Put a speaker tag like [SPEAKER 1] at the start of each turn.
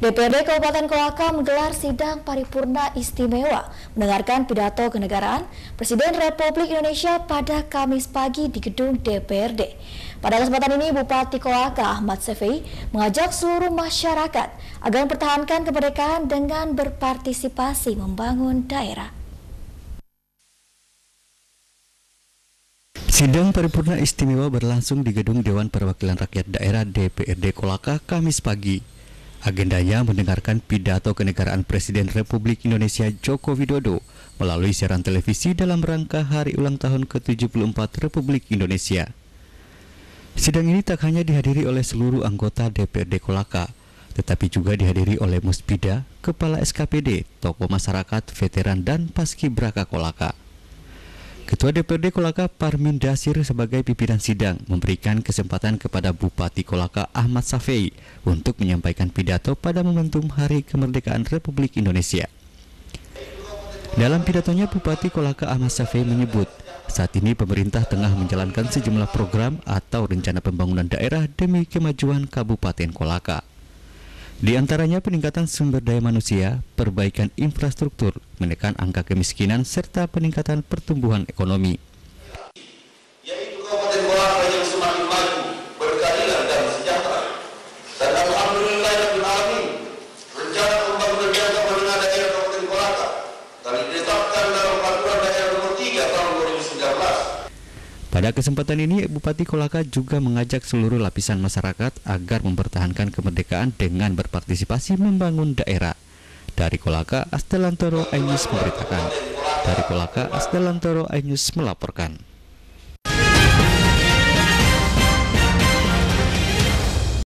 [SPEAKER 1] Dprd Kabupaten Kolaka menggelar sidang paripurna istimewa mendengarkan pidato kenegaraan Presiden Republik Indonesia pada Kamis pagi di gedung DPRD. Pada kesempatan ini Bupati Kolaka Ahmad Sefei mengajak seluruh masyarakat agar mempertahankan kemerdekaan dengan berpartisipasi membangun daerah.
[SPEAKER 2] Sidang paripurna istimewa berlangsung di gedung Dewan Perwakilan Rakyat Daerah DPRD Kolaka Kamis pagi. Agendanya mendengarkan pidato kenegaraan Presiden Republik Indonesia Joko Widodo melalui siaran televisi dalam rangka hari ulang tahun ke-74 Republik Indonesia. Sidang ini tak hanya dihadiri oleh seluruh anggota DPRD Kolaka, tetapi juga dihadiri oleh muspida, Kepala SKPD, tokoh masyarakat, veteran, dan Paskibraka Kolaka. Ketua DPRD Kolaka Parmin Dasir sebagai pimpinan sidang memberikan kesempatan kepada Bupati Kolaka Ahmad Safei untuk menyampaikan pidato pada momentum Hari Kemerdekaan Republik Indonesia. Dalam pidatonya, Bupati Kolaka Ahmad Safei menyebut, saat ini pemerintah tengah menjalankan sejumlah program atau rencana pembangunan daerah demi kemajuan Kabupaten Kolaka. Di antaranya peningkatan sumber daya manusia, perbaikan infrastruktur, menekan angka kemiskinan, serta peningkatan pertumbuhan ekonomi. Yaitu Kabupaten Pada kesempatan ini, Bupati Kolaka juga mengajak seluruh lapisan masyarakat agar mempertahankan kemerdekaan dengan berpartisipasi membangun daerah. Dari Kolaka, Astelantoro Ainyus memberitakan. Dari Kolaka, Astelantoro Ainyus melaporkan.